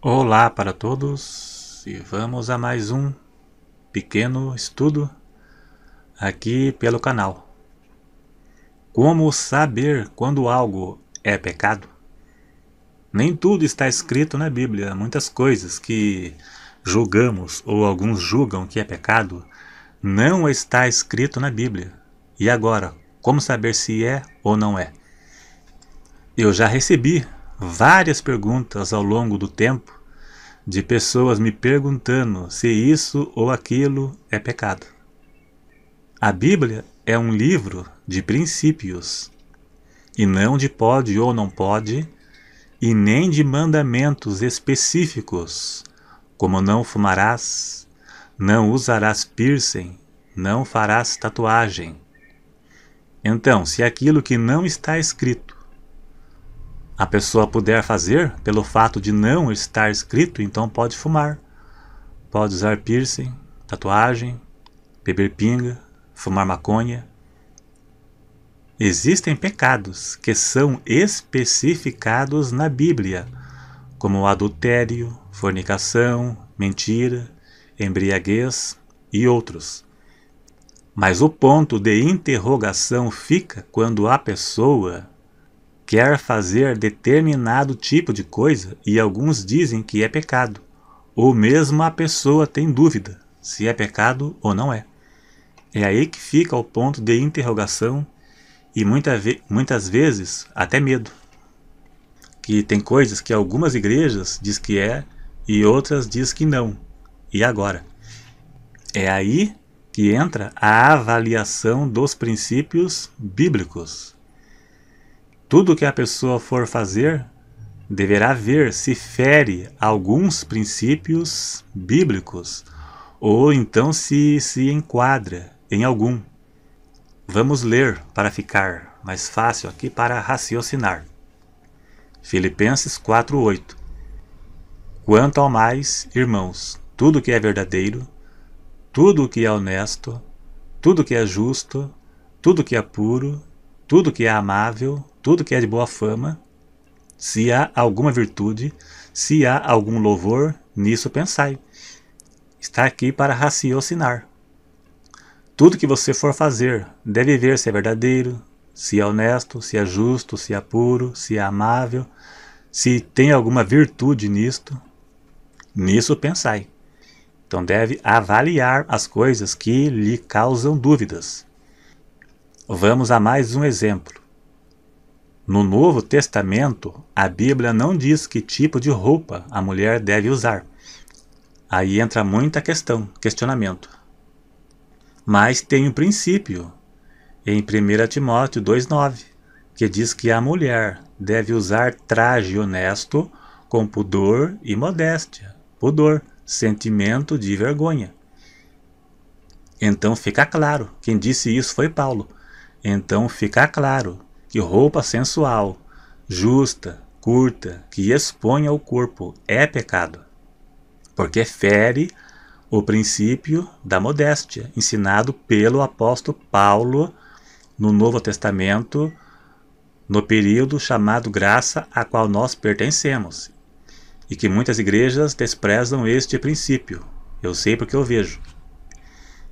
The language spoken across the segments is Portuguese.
Olá para todos e vamos a mais um pequeno estudo aqui pelo canal. Como saber quando algo é pecado? Nem tudo está escrito na Bíblia, muitas coisas que julgamos ou alguns julgam que é pecado não está escrito na Bíblia. E agora, como saber se é ou não é? Eu já recebi várias perguntas ao longo do tempo de pessoas me perguntando se isso ou aquilo é pecado. A Bíblia é um livro de princípios, e não de pode ou não pode, e nem de mandamentos específicos, como não fumarás, não usarás piercing, não farás tatuagem. Então, se aquilo que não está escrito a pessoa puder fazer, pelo fato de não estar escrito, então pode fumar, pode usar piercing, tatuagem, beber pinga, fumar maconha. Existem pecados que são especificados na Bíblia, como adultério, fornicação, mentira, embriaguez e outros. Mas o ponto de interrogação fica quando a pessoa quer fazer determinado tipo de coisa e alguns dizem que é pecado, ou mesmo a pessoa tem dúvida se é pecado ou não é. É aí que fica o ponto de interrogação e muita ve muitas vezes até medo. Que tem coisas que algumas igrejas diz que é e outras diz que não. E agora? É aí que entra a avaliação dos princípios bíblicos tudo que a pessoa for fazer deverá ver se fere alguns princípios bíblicos ou então se se enquadra em algum. Vamos ler para ficar mais fácil aqui para raciocinar. Filipenses 4:8. Quanto ao mais, irmãos, tudo que é verdadeiro, tudo que é honesto, tudo que é justo, tudo que é puro, tudo que é amável, tudo que é de boa fama, se há alguma virtude, se há algum louvor, nisso pensai. Está aqui para raciocinar. Tudo que você for fazer deve ver se é verdadeiro, se é honesto, se é justo, se é puro, se é amável, se tem alguma virtude nisto. Nisso pensai. Então deve avaliar as coisas que lhe causam dúvidas. Vamos a mais um exemplo. No Novo Testamento, a Bíblia não diz que tipo de roupa a mulher deve usar. Aí entra muita questão, questionamento. Mas tem um princípio em 1 Timóteo 2,9, que diz que a mulher deve usar traje honesto, com pudor e modéstia. Pudor, sentimento de vergonha. Então fica claro, quem disse isso foi Paulo. Então fica claro roupa sensual, justa, curta, que exponha o corpo, é pecado, porque fere o princípio da modéstia, ensinado pelo apóstolo Paulo no Novo Testamento, no período chamado graça a qual nós pertencemos, e que muitas igrejas desprezam este princípio. Eu sei porque eu vejo.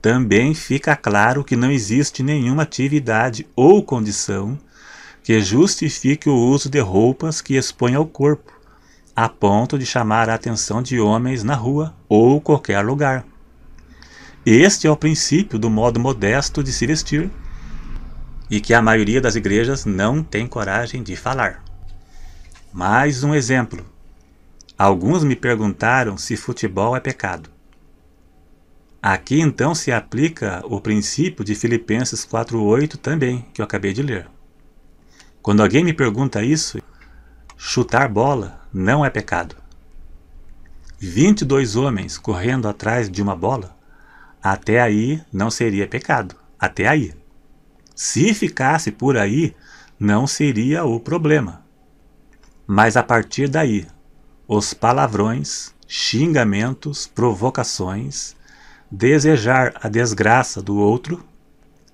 Também fica claro que não existe nenhuma atividade ou condição que justifique o uso de roupas que exponham o corpo, a ponto de chamar a atenção de homens na rua ou qualquer lugar. Este é o princípio do modo modesto de se vestir e que a maioria das igrejas não tem coragem de falar. Mais um exemplo. Alguns me perguntaram se futebol é pecado. Aqui então se aplica o princípio de Filipenses 4:8 também, que eu acabei de ler. Quando alguém me pergunta isso, chutar bola não é pecado. 22 homens correndo atrás de uma bola, até aí não seria pecado. Até aí. Se ficasse por aí, não seria o problema. Mas a partir daí, os palavrões, xingamentos, provocações, desejar a desgraça do outro,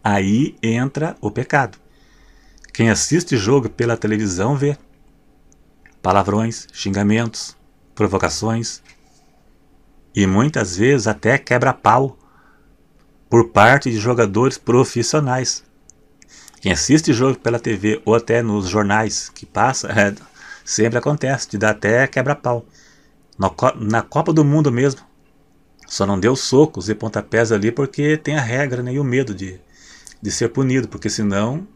aí entra o pecado. Quem assiste jogo pela televisão vê palavrões, xingamentos, provocações e muitas vezes até quebra-pau por parte de jogadores profissionais. Quem assiste jogo pela TV ou até nos jornais que passa, é, sempre acontece, de dar até quebra-pau. Na, Copa do Mundo mesmo, só não deu socos e pontapés ali porque tem a regra né, e o medo de, de ser punido, porque senão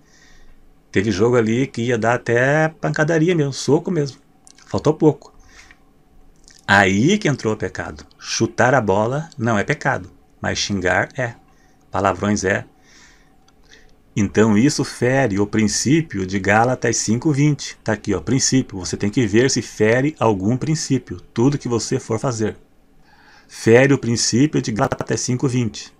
Teve jogo ali que ia dar até pancadaria mesmo, soco mesmo. Faltou pouco. Aí que entrou o pecado. Chutar a bola não é pecado, mas xingar é. Palavrões é. Então isso fere o princípio de Gálatas 5:20. Tá aqui, ó, princípio. Você tem que ver se fere algum princípio, tudo que você for fazer. Fere o princípio de Gálatas 5:20,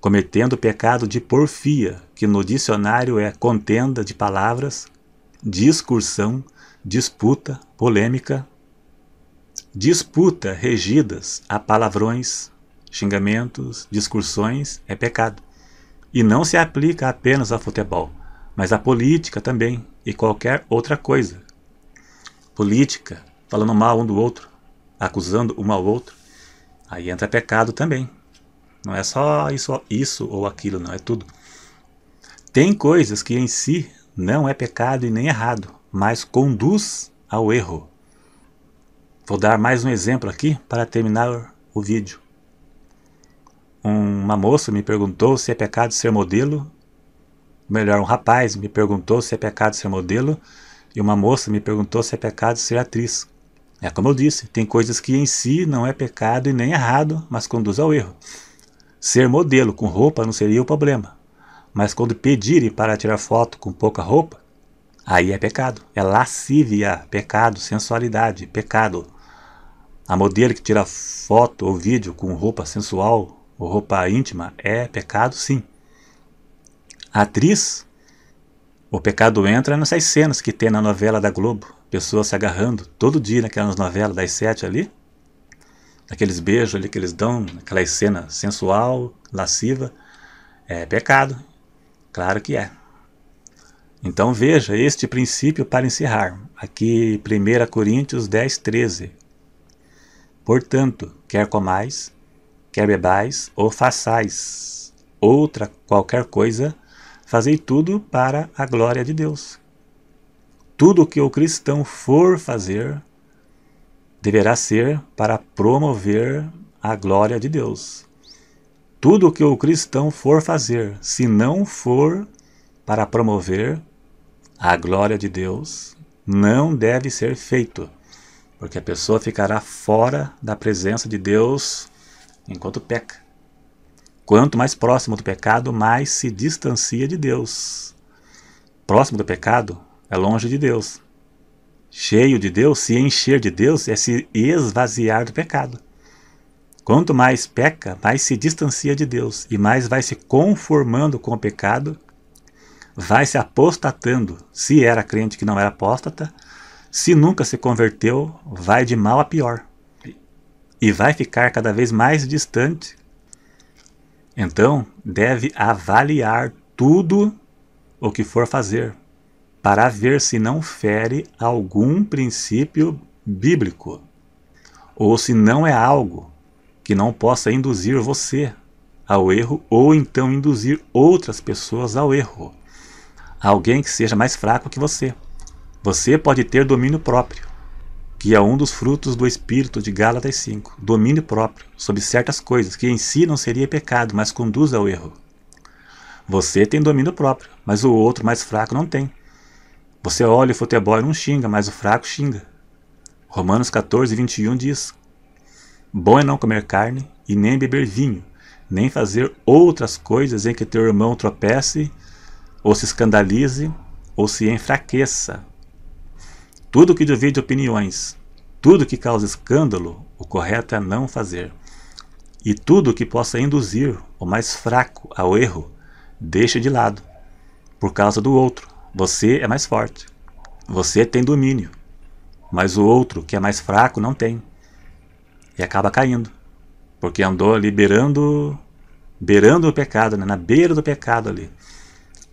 cometendo o pecado de porfia, que no dicionário é contenda de palavras, discursão, disputa, polêmica, disputa regidas a palavrões, xingamentos, discursões é pecado. E não se aplica apenas ao futebol, mas à política também e qualquer outra coisa. Política, falando mal um do outro, acusando um ao outro, aí entra pecado também. Não é só isso, isso ou aquilo, não é tudo. Tem coisas que em si não é pecado e nem errado, mas conduz ao erro. Vou dar mais um exemplo aqui para terminar o vídeo. Uma moça me perguntou se é pecado ser modelo, melhor, um rapaz me perguntou se é pecado ser modelo, e uma moça me perguntou se é pecado ser atriz. É como eu disse, tem coisas que em si não é pecado e nem errado, mas conduz ao erro. Ser modelo com roupa não seria o problema mas quando pedirem para tirar foto com pouca roupa, aí é pecado. É lascívia, pecado, sensualidade, pecado. A modelo que tira foto ou vídeo com roupa sensual ou roupa íntima é pecado, sim. A atriz, o pecado entra nessas cenas que tem na novela da Globo, pessoas se agarrando todo dia naquelas novelas das sete ali, aqueles beijos ali que eles dão, aquela cena sensual, lasciva, é pecado. Claro que é. Então veja este princípio para encerrar. Aqui 1 Coríntios 10, 13. Portanto, quer comais, quer bebais ou façais outra qualquer coisa, fazei tudo para a glória de Deus. Tudo o que o cristão for fazer deverá ser para promover a glória de Deus tudo o que o cristão for fazer, se não for para promover a glória de Deus, não deve ser feito, porque a pessoa ficará fora da presença de Deus enquanto peca. Quanto mais próximo do pecado, mais se distancia de Deus. Próximo do pecado é longe de Deus. Cheio de Deus, se encher de Deus é se esvaziar do pecado. Quanto mais peca, mais se distancia de Deus e mais vai se conformando com o pecado, vai se apostatando. Se era crente que não era apóstata, se nunca se converteu, vai de mal a pior e vai ficar cada vez mais distante. Então, deve avaliar tudo o que for fazer para ver se não fere algum princípio bíblico ou se não é algo que não possa induzir você ao erro ou então induzir outras pessoas ao erro. Alguém que seja mais fraco que você. Você pode ter domínio próprio, que é um dos frutos do espírito de Gálatas 5, domínio próprio sobre certas coisas que em si não seria pecado, mas conduz ao erro. Você tem domínio próprio, mas o outro mais fraco não tem. Você olha o futebol e não xinga, mas o fraco xinga. Romanos 14, 21 diz: Bom é não comer carne e nem beber vinho, nem fazer outras coisas em que teu irmão tropece, ou se escandalize, ou se enfraqueça. Tudo que divide opiniões, tudo que causa escândalo, o correto é não fazer. E tudo que possa induzir o mais fraco ao erro, deixa de lado, por causa do outro. Você é mais forte. Você tem domínio, mas o outro que é mais fraco não tem e acaba caindo. Porque andou ali beirando, beirando o pecado, né? na beira do pecado ali.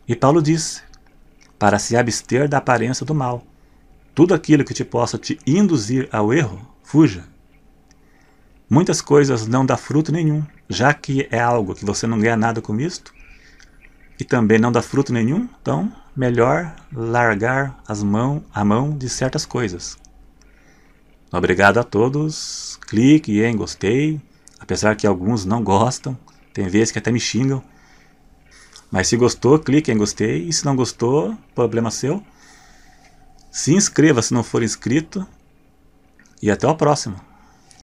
E Paulo disse: para se abster da aparência do mal. Tudo aquilo que te possa te induzir ao erro, fuja. Muitas coisas não dá fruto nenhum, já que é algo que você não ganha nada com isto, e também não dá fruto nenhum, então melhor largar as mão, a mão de certas coisas. Obrigado a todos. Clique em gostei. Apesar que alguns não gostam, tem vezes que até me xingam. Mas se gostou, clique em gostei. E se não gostou, problema seu. Se inscreva se não for inscrito. E até o próximo.